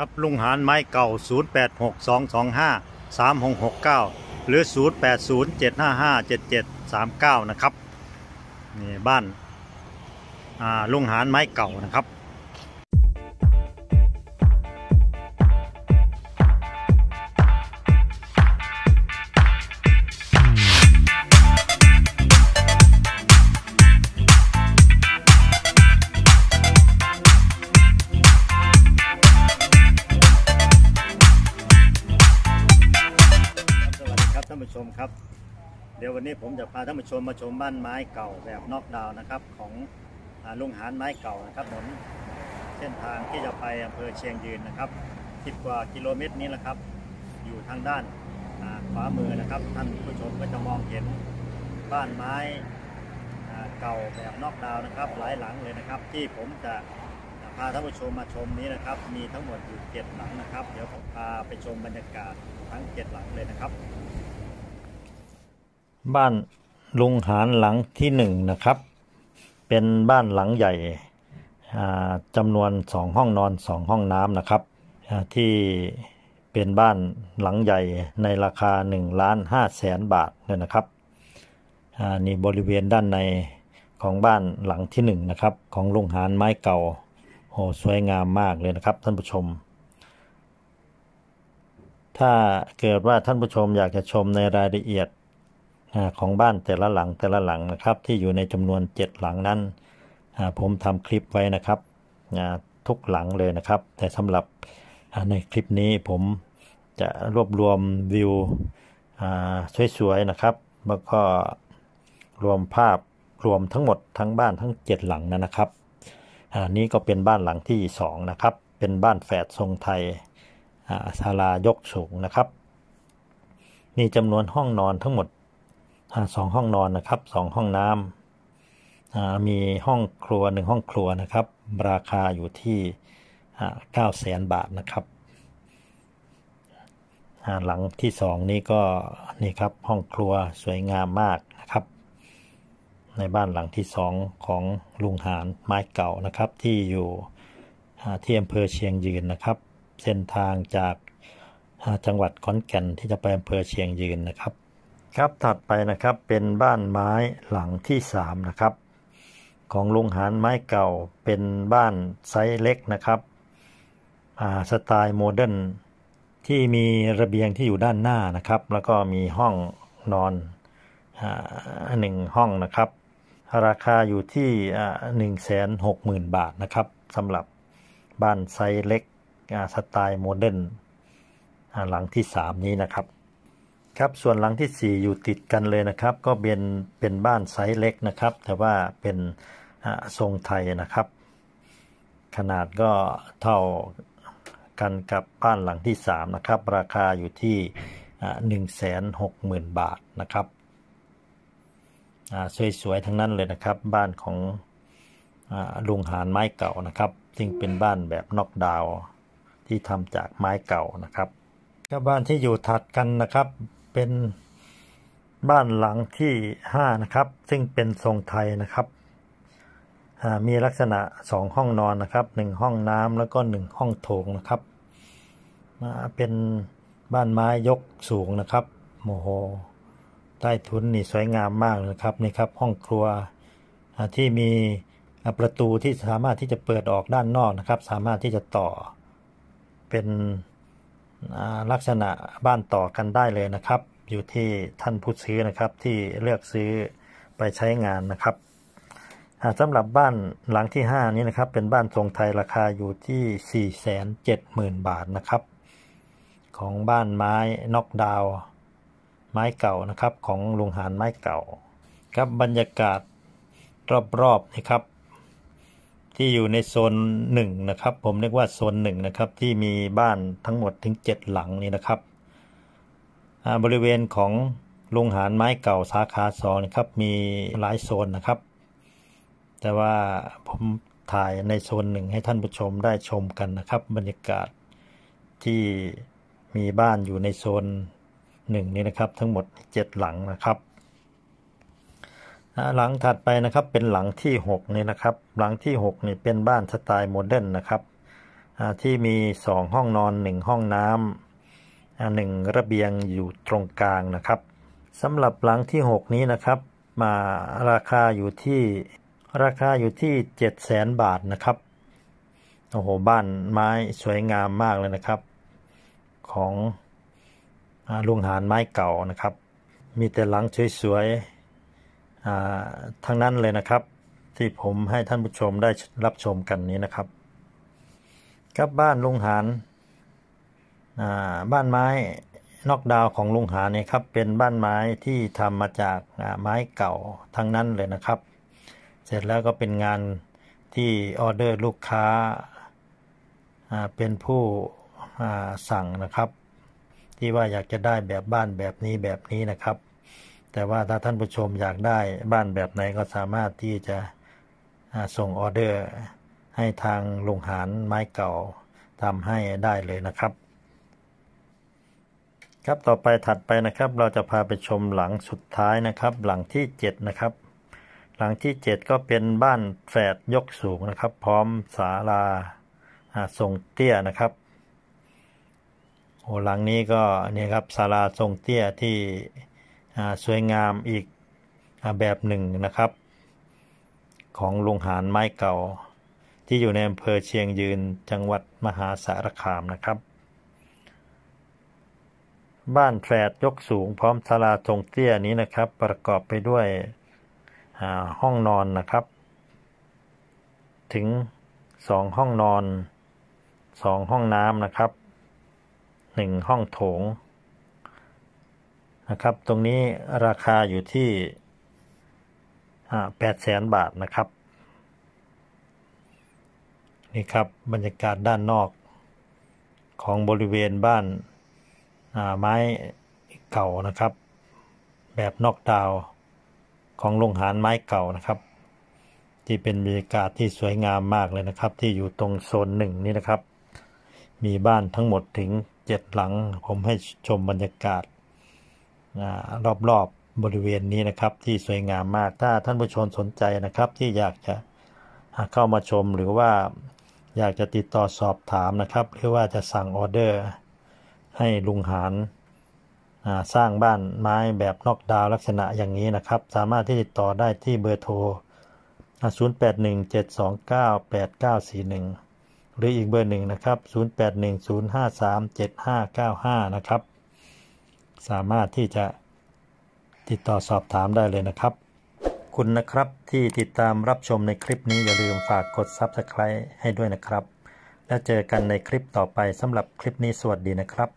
ครับลุงหานไม้เก่า 0862253669 หรือ 0807557739 นะครับ นี่บ้านลุงหานไม้เก่านะครับชมครับเดี๋ยววันนี้ผมจะพาท่านผู้ชมมาชมบ้านไม้เก่าแบบนอกดาวนะครับ ของลุงหานไม้เก่านะครับผนเส้นทางที่จะไปอำเภอเชียงยืนนะครับสิบกว่ากิโลเมตรนี้แหละครับ อยู่ทางด้านขวามือนะครับ ท่านผู้ชมก็จะมองเห็นบ้านไม้เก่าแบบนอกดาวนะครับ หลายหลังเลยนะครับ ที่ผมจะพาท่านผู้ชมมาชมนี้นะครับ มีทั้งหมดอยู่เจ็ดหลังนะครับเดี๋ยวผมพาไปชมบรรยากาศทั้งเจ็ดหลังเลยนะครับบ้านลุงหารหลังที่หนึ่งนะครับ เป็นบ้านหลังใหญ่จำนวนสองห้องนอนสองห้องน้ำนะครับ ที่เป็นบ้านหลังใหญ่ในราคา1ล้านห้าแสนบาทเนี่ยนะครับนี่บริเวณด้านใน ของบ้านหลังที่หนึ่งนะครับ ของลุงหารไม้เก่าโอ้ สวยงามมากเลยนะครับท่านผู้ชม ถ้าเกิดว่าท่านผู้ชมอยากจะชมในรายละเอียดของบ้านแต่ละหลังแต่ละหลังนะครับที่อยู่ในจำนวน 7 หลังนั้นผมทำคลิปไว้นะครับ ทุกหลังเลยนะครับ แต่สำหรับในคลิปนี้ผมจะรวบรวมวิวสวยๆนะครับ แล้วก็รวมภาพรวมทั้งหมดทั้งบ้านทั้ง7หลังนะครับอันนี้ก็เป็นบ้านหลังที่2นะครับเป็นบ้านแฝดทรงไทยศาลายกสูงนะครับมีจำนวนห้องนอนทั้งหมดสองห้องนอนนะครับสองห้องน้ำมีห้องครัวหนึ่งห้องครัวนะครับราคาอยู่ที่เก้าแสนบาทนะครับหลังที่สองนี้ก็นี่ครับห้องครัวสวยงามมากนะครับ ในบ้านหลังที่สองของลุงหานไม้เก่านะครับ ที่อยู่ที่อำเภอเชียงยืนนะครับ เส้นทางจากจังหวัดขอนแก่นที่จะไปอำเภอเชียงยืนนะครับครับถัดไปนะครับเป็นบ้านไม้หลังที่ 3 นะครับ ของลุงหานไม้เก่าเป็นบ้านไซส์เล็กนะครับสไตล์โมเดิร์นที่มีระเบียงที่อยู่ด้านหน้านะครับ แล้วก็มีห้องนอนหนึ่งห้องนะครับราคาอยู่ที่160,000 บาทนะครับสำหรับบ้านไซส์เล็กสไตล์โมเดิร์นหลังที่ 3 นี้นะครับครับส่วนหลังที่ 4 อยู่ติดกันเลยนะครับ ก็เป็นเป็นบ้านไซส์เล็กนะครับ แต่ว่าเป็นทรงไทยนะครับ ขนาดก็เท่ากันกับบ้านหลังที่ 3 นะครับ ราคาอยู่ที่ 160,000 บาทนะครับสวยๆทั้งนั้นเลยนะครับบ้านของลุงหานไม้เก่านะครับซึ่งเป็นบ้านแบบนอกดาวที่ทำจากไม้เก่านะครับก็บ้านที่อยู่ถัดกันนะครับเป็นบ้านหลังที่5นะครับ ซึ่งเป็นทรงไทยนะครับมีลักษณะ2ห้องนอนนะครับ1ห้องน้ำแล้วก็1ห้องโถงนะครับมาเป็นบ้านไม้ยกสูงนะครับโมโห ใต้ทุนนี่สวยงามมากนะครับนี่ครับ ห้องครัวที่มีประตูที่สามารถที่จะเปิดออกด้านนอกนะครับ สามารถที่จะต่อเป็นลักษณะบ้านต่อกันได้เลยนะครับ อยู่ที่ท่านผู้ซื้อนะครับที่เลือกซื้อไปใช้งานนะครับสำหรับบ้านหลังที่ 5 นี้นะครับ เป็นบ้านทรงไทยราคาอยู่ที่470,000 บาทนะครับ ของบ้านไม้นอกดาวไม้เก่านะครับของลุงหานไม้เก่าครับบรรยากาศรอบๆนะครับที่อยู่ในโซนหนึ่งนะครับ ผมเรียกว่าโซนหนึ่งนะครับที่มีบ้านทั้งหมดถึงเจ็ดหลังนี่นะครับบริเวณของโรงหารไม้เก่าสาขาสองนะครับมีหลายโซนนะครับ แต่ว่าผมถ่ายในโซนหนึ่งให้ท่านผู้ชมได้ชมกันนะครับบรรยากาศที่มีบ้านอยู่ในโซนหนึ่งนี้นะครับทั้งหมดเจ็ดหลังนะครับนะหลังถัดไปนะครับเป็นหลังที่6นี่นะครับหลังที่6นี่เป็นบ้านสไตล์โมเดิร์นนะครับที่มี 2 ห้องนอน 1 ห้องน้ำหนึ่งระเบียงอยู่ตรงกลางนะครับสำหรับหลังที่ 6 นี้นะครับมาราคาอยู่ที่ราคาอยู่ที่7 0 0 0 0 0 บาทนะครับโอ้โหบ้านไม้สวยงามมากเลยนะครับ ของลุงหานไม้เก่านะครับ มีแต่หลังสวยๆทั้งนั้นเลยนะครับ ที่ผมให้ท่านผู้ชมได้รับชมกันนี้นะครับ ครับบ้านลุงหานบ้านไม้นอกดาวของลุงหาเนี่ยครับ เป็นบ้านไม้ที่ทำมาจากไม้เก่าทั้งนั้นเลยนะครับ เสร็จแล้วก็เป็นงานที่ออเดอร์ลูกค้าเป็นผู้สั่งนะครับ ที่ว่าอยากจะได้แบบบ้านแบบนี้แบบนี้นะครับแต่ว่าถ้าท่านผู้ชมอยากได้บ้านแบบไหนก็สามารถที่จะส่งออเดอร์ให้ทางลงหารไม้เก่าทำให้ได้เลยนะครับ ครับต่อไปถัดไปนะครับ เราจะพาไปชมหลังสุดท้ายนะครับ หลังที่7นะครับหลังที่ 7 ก็เป็นบ้านแฝดยกสูงนะครับ พร้อมศาลาทรงเตี้ยนะครับโอ้หลังนี้ก็เนี่ยครับศาลาทรงเตี้ยที่สวยงามอีกแบบหนึ่งนะครับ ของโรงหารไม้เก่า ที่อยู่ในอำเภอเชียงยืนจังหวัดมหาสารคามนะครับ บ้านแฝดยกสูงพร้อมศาลาทรงเตี้ยนี้นะครับ ประกอบไปด้วยห้องนอนนะครับ ถึงสองห้องนอนสองห้องน้ำนะครับหนึ่งห้องโถงนะครับตรงนี้ราคาอยู่ที่แปดแสนบาทนะครับนี่ครับบรรยากาศด้านนอกของบริเวณบ้านไม้เก่านะครับ แบบนอกดาวของโรงหารไม้เก่านะครับ ที่เป็นบรรยากาศที่สวยงามมากเลยนะครับ ที่อยู่ตรงโซนหนึ่งนี่นะครับ มีบ้านทั้งหมดถึงเจ็ดหลัง ผมให้ชมบรรยากาศรอบๆบบริเวณนี้นะครับที่สวยงามมากถ้าท่านผู้ชมสนใจนะครับ ที่อยากจะเข้ามาชมหรือว่าอยากจะติดต่อสอบถามนะครับหรือว่าจะสั่ง ออเดอร์ ให้ลุงหานสร้างบ้านไม้แบบนอกดาวลักษณะอย่างนี้นะครับ สามารถที่ติดต่อได้ที่เบอร์โทร 0817298941 หรืออีกเบอร์หนึ่งนะครับ 0810537595 นะครับสามารถที่จะ ติดต่อสอบถามได้เลยนะครับ คุณนะครับที่ติดตามรับชมในคลิปนี้อย่าลืมฝากกด Subscribe ให้ด้วยนะครับ แล้วเจอกันในคลิปต่อไปสำหรับคลิปนี้สวัสดีนะครับ